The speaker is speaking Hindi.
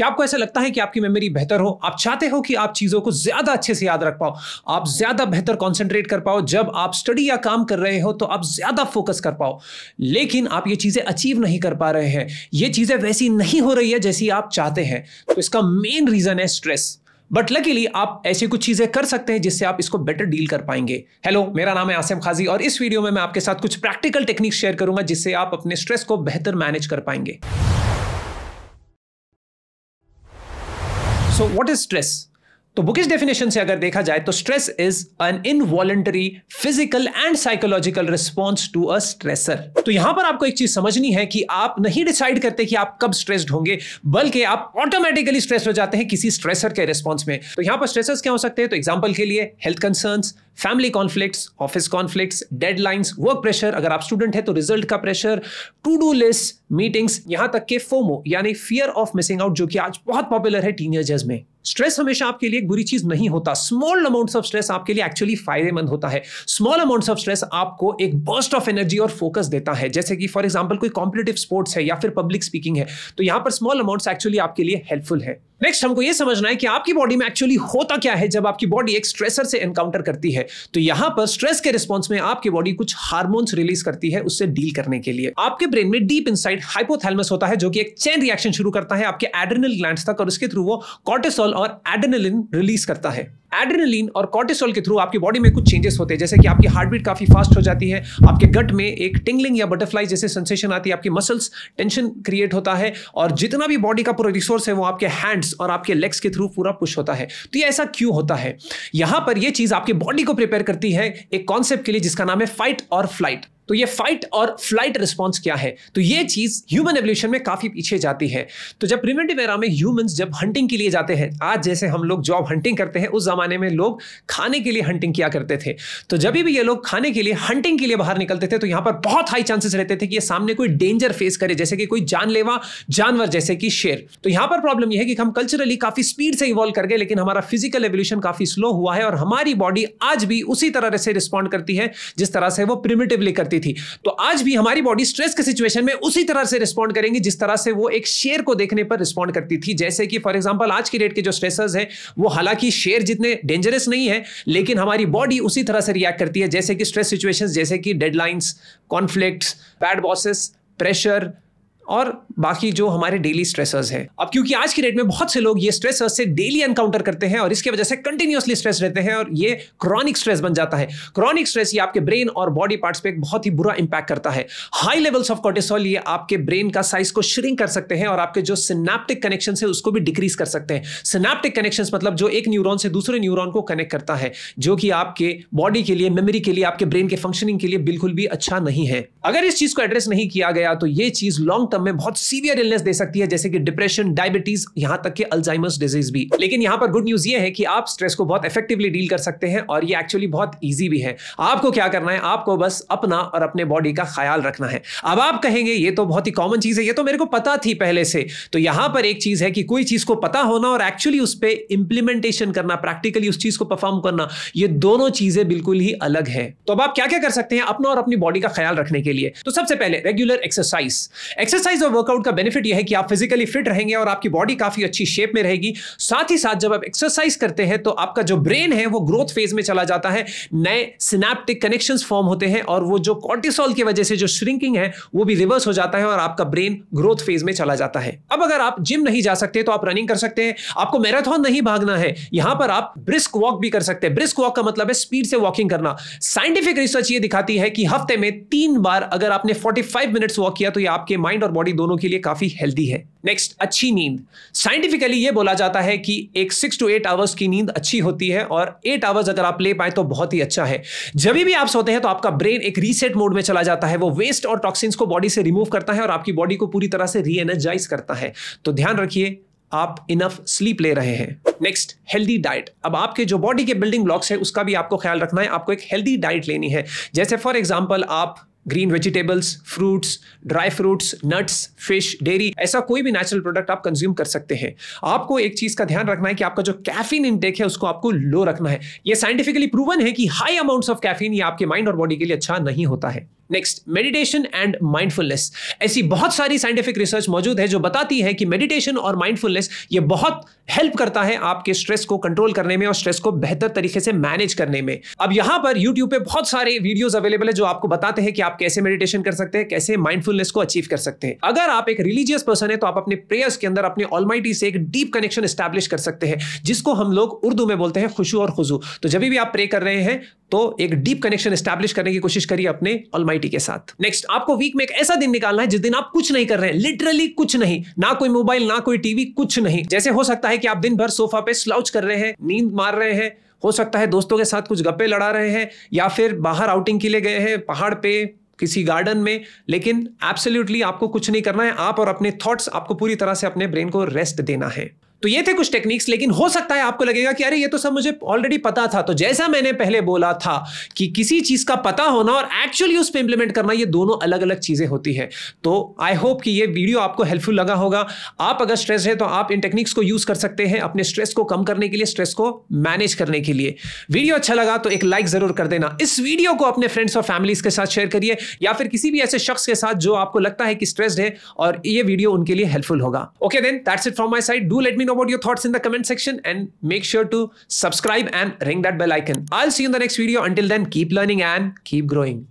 क्या आपको ऐसा लगता है कि आपकी मेमोरी बेहतर हो आप चाहते हो कि आप चीज़ों को ज़्यादा अच्छे से याद रख पाओ आप ज़्यादा बेहतर कॉन्सेंट्रेट कर पाओ जब आप स्टडी या काम कर रहे हो तो आप ज़्यादा फोकस कर पाओ लेकिन आप ये चीज़ें अचीव नहीं कर पा रहे हैं ये चीज़ें वैसी नहीं हो रही है जैसी आप चाहते हैं तो इसका मेन रीज़न है स्ट्रेस बट लकीली आप ऐसी कुछ चीज़ें कर सकते हैं जिससे आप इसको बेटर डील कर पाएंगे हेलो मेरा नाम है आसिम खाजी और इस वीडियो में मैं आपके साथ कुछ प्रैक्टिकल टेक्निक शेयर करूंगा जिससे आप अपने स्ट्रेस को बेहतर मैनेज कर पाएंगे सो वॉट इज स्ट्रेस तो बुकिस डेफिनेशन से अगर देखा जाए तो stress is an involuntary physical and psychological response to a stressor तो यहां पर आपको एक चीज समझनी है कि आप नहीं डिसाइड करते कि आप कब स्ट्रेस्ड होंगे बल्कि आप ऑटोमेटिकली स्ट्रेस हो जाते हैं किसी स्ट्रेसर के रिस्पॉन्स में तो यहां पर स्ट्रेसर्स क्या हो सकते हैं तो एग्जाम्पल के लिए health concern family conflicts office conflicts deadlines work pressure अगर आप स्टूडेंट हैं तो रिजल्ट का pressure to do list meetings यहां तक के फोमो यानी फियर ऑफ मिसिंग आउट जो कि आज बहुत पॉपुलर है टीनेजर्स में स्ट्रेस हमेशा आपके लिए बुरी चीज नहीं होता स्मॉल अमाउंट्स ऑफ स्ट्रेस आपके लिए एक्चुअली फायदेमंद होता है स्मॉल अमाउंट्स ऑफ स्ट्रेस आपको एक बर्स्ट ऑफ एनर्जी और फोकस देता है जैसे कि फॉर एग्जाम्पल कोई कॉम्पिटेटिव स्पोर्ट्स है या फिर पब्लिक स्पीकिंग है तो यहां पर स्मॉल अमाउंट्स एक्चुअली आपके लिए हेल्पफुल है नेक्स्ट हमको ये समझना है कि आपकी बॉडी में एक्चुअली होता क्या है जब आपकी बॉडी एक स्ट्रेसर से एनकाउंटर करती है तो यहां पर स्ट्रेस के रिस्पॉन्स में आपकी बॉडी कुछ हार्मोन्स रिलीज करती है उससे डील करने के लिए आपके ब्रेन में डीप इनसाइड हाइपोथैलमस होता है जो कि एक चैन रिएक्शन शुरू करता है आपके एडेनल ग्लैंड तक और उसके थ्रू वो कॉर्टेसोल और एडेनलिन रिलीज करता है एड्रेनलिन और कॉर्टिसोल के थ्रू आपकी बॉडी में कुछ चेंजेस होते हैं जैसे कि आपकी हार्ट बीट काफ़ी फास्ट हो जाती है आपके गट में एक टिंगलिंग या बटरफ्लाई जैसे सेंसेशन आती है आपकी मसल्स टेंशन क्रिएट होता है और जितना भी बॉडी का पूरा रिसोर्स है वो आपके हैंड्स और आपके लेग्स के थ्रू पूरा पुश होता है तो ये ऐसा क्यों होता है यहां पर यह चीज़ आपकी बॉडी को प्रिपेयर करती है एक कॉन्सेप्ट के लिए जिसका नाम है फाइट और फ्लाइट तो ये फाइट और फ्लाइट रिस्पॉन्स क्या है तो ये चीज ह्यूमन एवोल्यूशन में काफी पीछे जाती है तो जब प्रिमेटिव एरा में ह्यूमंस जब हंटिंग के लिए जाते हैं आज जैसे हम लोग जॉब हंटिंग करते हैं उस जमाने में लोग खाने के लिए हंटिंग किया करते थे तो जब भी ये लोग खाने के लिए हंटिंग के लिए बाहर निकलते थे तो यहां पर बहुत हाई चांसेस रहते थे कि ये सामने कोई डेंजर फेस करे जैसे कि कोई जानलेवा जानवर जैसे कि शेर तो यहां पर प्रॉब्लम यह है कि हम कल्चरली काफी स्पीड से इवॉल्व कर गए लेकिन हमारा फिजिकल एवोल्यूशन काफी स्लो हुआ है और हमारी बॉडी आज भी उसी तरह से रिस्पॉन्ड करती है जिस तरह से वो प्रिमेटिवली करती रही थी तो आज भी हमारी बॉडी स्ट्रेस के सिचुएशन में उसी तरह से रिस्पॉन्ड करेंगी जिस तरह से वो एक शेयर को देखने पर रिस्पॉन्ड करती थी जैसे कि फॉर एग्जाम्पल आज की डेट के जो स्ट्रेसर्स हैं वो हालांकि शेयर जितने डेंजरस नहीं है लेकिन हमारी बॉडी उसी तरह से रिएक्ट करती है जैसे कि स्ट्रेस सिचुएशन जैसे कि deadlines conflict bad bosses pressure और बाकी जो हमारे डेली स्ट्रेसर्स हैं अब क्योंकि आज की डेट में बहुत से लोग ये स्ट्रेसर्स से डेली एनकाउंटर करते हैं और इसके वजह से कंटिन्यूसली स्ट्रेस रहते हैं और ये क्रॉनिक स्ट्रेस बन जाता है क्रॉनिक स्ट्रेस ये आपके ब्रेन और बॉडी पार्ट्स पे एक बहुत ही बुरा इंपैक्ट करता है हाई लेवल्स ऑफ कॉर्टिसोल ये आपके ब्रेन का साइज को श्रिंक कर सकते हैं और आपके जो सिनेप्टिक कनेक्शन है उसको भी डिक्रीज कर सकते हैं सिनेप्टिक कनेक्शन मतलब जो एक न्यूरोन से दूसरे न्यूरोन को कनेक्ट करता है जो कि आपके बॉडी के लिए मेमोरी के लिए आपके ब्रेन के फंक्शनिंग के लिए बिल्कुल भी अच्छा नहीं है अगर इस चीज को एड्रेस नहीं किया गया तो ये चीज लॉन्ग टर्म में बहुत सीवियर इलनेस दे सकती है जैसे कि डिप्रेशन डायबिटीज यहाँ तक के अल्जाइमस डिजीज भी लेकिन यहाँ पर गुड न्यूज ये है कि आप स्ट्रेस को बहुत इफेक्टिवली डील कर सकते हैं और ये एक्चुअली बहुत ईजी भी है आपको क्या करना है आपको बस अपना और अपने बॉडी का ख्याल रखना है अब आप कहेंगे ये तो बहुत ही कॉमन चीज है ये तो मेरे को पता थी पहले से तो यहां पर एक चीज है कि कोई चीज को पता होना और एक्चुअली उस पर इंप्लीमेंटेशन करना प्रैक्टिकली उस चीज को परफॉर्म करना ये दोनों चीजें बिल्कुल ही अलग है तो अब आप क्या क्या कर सकते हैं अपना और अपनी बॉडी का ख्याल रखने के लिए तो सबसे पहले रेगुलर एक्सरसाइज एक्सरसाइज एक्सरसाइज और वर्कआउट का बेनिफिट यह है कि आप फिजिकली फिट रहेंगे और आपकी बॉडी काफी अच्छी शेप में रहेगी साथ ही साथ जब आप एक्सरसाइज करते हैं तो आपका जो ब्रेन है वो ग्रोथ फेज में चला जाता है नए सिनेप्टिक कनेक्शन फॉर्म होते हैं और वो जो कॉर्टिसोल की वजह से जो श्रिंकिंग है वो भी रिवर्स हो जाता है और आपका ब्रेन ग्रोथ फेज में चला जाता है अब अगर आप जिम नहीं जा सकते तो आप रनिंग कर सकते हैं आपको मैराथन नहीं भागना है यहां पर आप ब्रिस्क वॉक भी कर सकते हैं ब्रिस्क वॉक का मतलब है स्पीड से वॉकिंग करना साइंटिफिक रिसर्च ये दिखाती है कि हफ्ते में तीन बार अगर आपने फाइव मिनट्स वॉक किया तो ये आपके माइंड और बॉडी दोनों के लिए काफी हेल्दी है नेक्स्ट अच्छी नींद साइंटिफिकली ये बोला जाता है कि एक सिक्स टू एट आवर्स की नींद अच्छी होती है और एट आवर्स अगर आप ले पाए तो बहुत ही अच्छा है जब भी आप सोते हैं तो आपका ब्रेन एक रीसेट मोड में चला जाता है वो वेस्ट और टॉक्सिन्स को बॉडी से रिमूव करता है और आपकी बॉडी को पूरी तरह से रीएनर्जाइज करता है तो ध्यान रखिए आप इनफ स्लीप ले रहे हैं नेक्स्ट हेल्दी डाइट अब आपके जो बॉडी के बिल्डिंग ब्लॉक्स है उसका भी आपको ख्याल रखना है आपको एक हेल्दी डाइट लेनी है जैसे फॉर एग्जाम्पल आप green vegetables fruits dry fruits nuts fish dairy ऐसा कोई भी नेचुरल प्रोडक्ट आप कंज्यूम कर सकते हैं आपको एक चीज का ध्यान रखना है कि आपका जो कैफीन इनटेक है उसको आपको लो रखना है ये साइंटिफिकली प्रूवन है कि हाई अमाउंट्स ऑफ कैफीन ये आपके माइंड और बॉडी के लिए अच्छा नहीं होता है नेक्स्ट मेडिटेशन एंड माइंडफुलनेस ऐसी बहुत सारी साइंटिफिक रिसर्च मौजूद है जो बताती है कि मेडिटेशन और माइंडफुलनेस ये बहुत हेल्प करता है आपके स्ट्रेस को कंट्रोल करने में और स्ट्रेस को बेहतर तरीके से मैनेज करने में अब यहां पर यूट्यूब पे बहुत सारे वीडियोस अवेलेबल है जो आपको बताते हैं कि आप कैसे मेडिटेशन कर सकते हैं कैसे माइंडफुलनेस को अचीव कर सकते हैं अगर आप एक रिलीजियस पर्सन है तो आप अपने प्रेयर्स के अंदर अपने ऑलमाइटी से एक डीप कनेक्शन स्टैब्लिश कर सकते हैं जिसको हम लोग उर्दू में बोलते हैं खुशू और खुजू तो जब भी आप प्रे कर रहे हैं तो एक डीप कनेक्शन स्टैब्लिश करने की कोशिश करिए अपने ऑलमाइटी के साथ नेक्स्ट आपको वीक में एक ऐसा दिन निकालना है जिस दिन आप कुछ नहीं कर रहे हैं लिटरली कुछ नहीं ना कोई मोबाइल ना कोई टीवी कुछ नहीं जैसे हो सकता है कि आप दिन भर सोफा पे स्लाउच कर रहे हैं नींद मार रहे हैं हो सकता है दोस्तों के साथ कुछ गप्पे लड़ा रहे हैं या फिर बाहर आउटिंग के लिए गए हैं पहाड़ पे किसी गार्डन में लेकिन एब्सोल्युटली आपको कुछ नहीं करना है आप और अपने थॉट्स आपको पूरी तरह से अपने ब्रेन को रेस्ट देना है तो ये थे कुछ टेक्निक्स लेकिन हो सकता है आपको लगेगा कि अरे ये तो सब मुझे ऑलरेडी पता था तो जैसा मैंने पहले बोला था कि किसी चीज का पता होना और एक्चुअली उस पर इंप्लीमेंट करना ये दोनों अलग अलग चीजें होती है तो आई होप कि ये वीडियो आपको हेल्पफुल लगा होगा आप अगर स्ट्रेस है तो आप इन टेक्निक्स को यूज कर सकते हैं अपने स्ट्रेस को कम करने के लिए स्ट्रेस को मैनेज करने के लिए वीडियो अच्छा लगा तो एक लाइक जरूर कर देना इस वीडियो को अपने फ्रेंड्स और फैमिलीज के साथ शेयर करिए या फिर किसी भी ऐसे शख्स के साथ जो आपको लगता है कि स्ट्रेस है और ये वीडियो उनके लिए हेल्पफुल होगा okay then that's it from my side do let me about your thoughts in the comment section and make sure to subscribe and ring that bell icon. I'll see you in the next video. Until then, keep learning and keep growing.